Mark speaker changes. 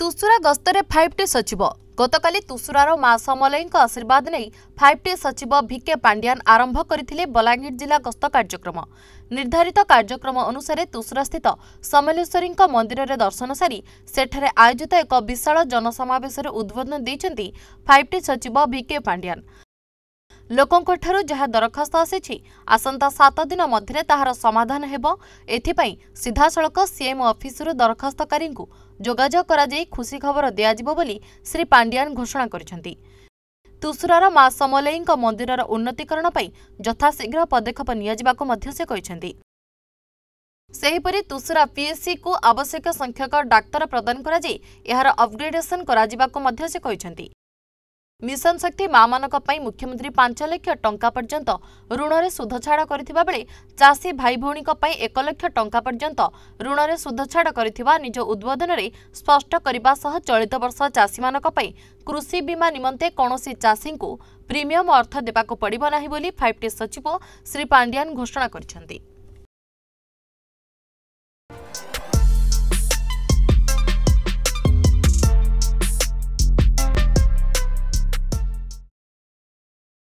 Speaker 1: ତୁସୁରା ଗସ୍ତରେ ଫାଇଭ୍ ଟି ସଚିବ ଗତକାଲି ତୁସୁରାର ମା ସମଲୟୀଙ୍କ ଆଶୀର୍ବାଦ ନେଇ ଫାଇଭ୍ ଟି ସଚିବ ଭିକେ ପାଣ୍ଡିଆନ୍ ଆରମ୍ଭ କରିଥିଲେ ବଲାଙ୍ଗୀର ଜିଲ୍ଲା ଗସ୍ତ କାର୍ଯ୍ୟକ୍ରମ ନିର୍ଦ୍ଧାରିତ କାର୍ଯ୍ୟକ୍ରମ ଅନୁସାରେ ତୁସୁରାସ୍ଥିତ ସମଲେଶ୍ୱରୀଙ୍କ ମନ୍ଦିରରେ ଦର୍ଶନ ସାରି ସେଠାରେ ଆୟୋଜିତ ଏକ ବିଶାଳ ଜନସମାବେଶରେ ଉଦ୍ବୋଧନ ଦେଇଛନ୍ତି ଫାଇଭ୍ ଟି ସଚିବ ଭିକେ ପାଣ୍ଡିଆନ୍ ଲୋକଙ୍କଠାରୁ ଯାହା ଦରଖାସ୍ତ ଆସିଛି ଆସନ୍ତା ସାତ ଦିନ ମଧ୍ୟରେ ତାହାର ସମାଧାନ ହେବ ଏଥିପାଇଁ ସିଧାସଳଖ ସିଏମ୍ ଅଫିସରୁ ଦରଖାସ୍ତକାରୀଙ୍କୁ ଯୋଗାଯୋଗ କରାଯାଇ ଖୁସି ଖବର ଦିଆଯିବ ବୋଲି ଶ୍ରୀ ପାଣ୍ଡିଆନ୍ ଘୋଷଣା କରିଛନ୍ତି ତୁସୁରାର ମା ସମଲେଇଙ୍କ ମନ୍ଦିରର ଉନ୍ନତିକରଣ ପାଇଁ ଯଥାଶୀଘ୍ର ପଦକ୍ଷେପ ନିଆଯିବାକୁ ମଧ୍ୟ ସେ କହିଛନ୍ତି ସେହିପରି ତୁସୁରା ପିଏସ୍ସିକୁ ଆବଶ୍ୟକ ସଂଖ୍ୟକ ଡାକ୍ତର ପ୍ରଦାନ କରାଯାଇ ଏହାର ଅପଗ୍ରେଡେସନ୍ କରାଯିବାକୁ ମଧ୍ୟ ସେ କହିଛନ୍ତି ମିଶନ ଶକ୍ତି ମା'ମାନଙ୍କ ପାଇଁ ମୁଖ୍ୟମନ୍ତ୍ରୀ ପାଞ୍ଚ ଲକ୍ଷ ଟଙ୍କା ପର୍ଯ୍ୟନ୍ତ ଋଣରେ ସୁଧ ଛାଡ଼ କରିଥିବା ବେଳେ ଚାଷୀ ଭାଇ ଭଉଣୀଙ୍କ ପାଇଁ ଏକ ଲକ୍ଷ ଟଙ୍କା ପର୍ଯ୍ୟନ୍ତ ଋଣରେ ସୁଧ ଛାଡ଼ କରିଥିବା ନିଜ ଉଦ୍ବୋଧନରେ ସ୍ପଷ୍ଟ କରିବା ସହ ଚଳିତ ବର୍ଷ ଚାଷୀମାନଙ୍କ ପାଇଁ କୃଷି ବୀମା ନିମନ୍ତେ କୌଣସି ଚାଷୀଙ୍କୁ ପ୍ରିମିୟମ୍ ଅର୍ଥ ଦେବାକୁ ପଡ଼ିବ ନାହିଁ ବୋଲି ଫାଇଭ୍ ସଚିବ ଶ୍ରୀ ପାଣ୍ଡିଆନ୍ ଘୋଷଣା କରିଛନ୍ତି